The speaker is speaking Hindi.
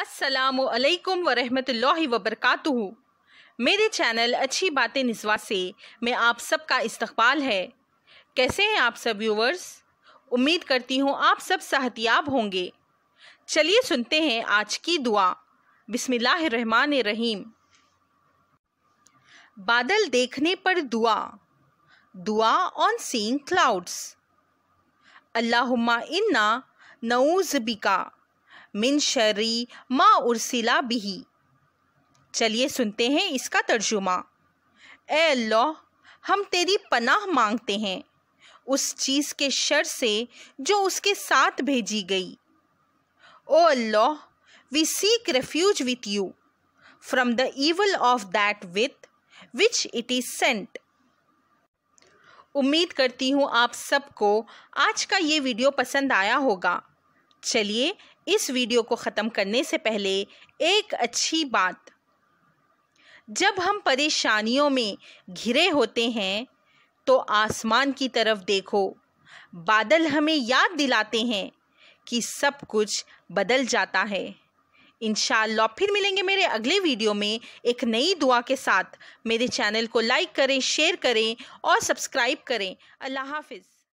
असलकम वरहमल वबरकू मेरे चैनल अच्छी बातें निस्वा से मैं आप सबका इस्तकबाल है कैसे हैं आप सब व्यूवर्स उम्मीद करती हूँ आप सब सहतियाब होंगे चलिए सुनते हैं आज की दुआ बिसमिल्लाहमान रहीम बादल देखने पर दुआ दुआ ऑन सीइंग क्लाउड्स अल्लाह इन्ना नऊज़ बिका मिन शरी मा उर्सिला बिही चलिए सुनते हैं इसका तर्जुमा ए अल्लाह हम तेरी पनाह मांगते हैं उस चीज़ के शर से जो उसके साथ भेजी गई O Allah we seek refuge with you from the evil of that with which it is sent उम्मीद करती हूँ आप सबको आज का ये वीडियो पसंद आया होगा चलिए इस वीडियो को ख़त्म करने से पहले एक अच्छी बात जब हम परेशानियों में घिरे होते हैं तो आसमान की तरफ देखो बादल हमें याद दिलाते हैं कि सब कुछ बदल जाता है इन फिर मिलेंगे मेरे अगले वीडियो में एक नई दुआ के साथ मेरे चैनल को लाइक करें शेयर करें और सब्सक्राइब करें अल्लाह हाफिज़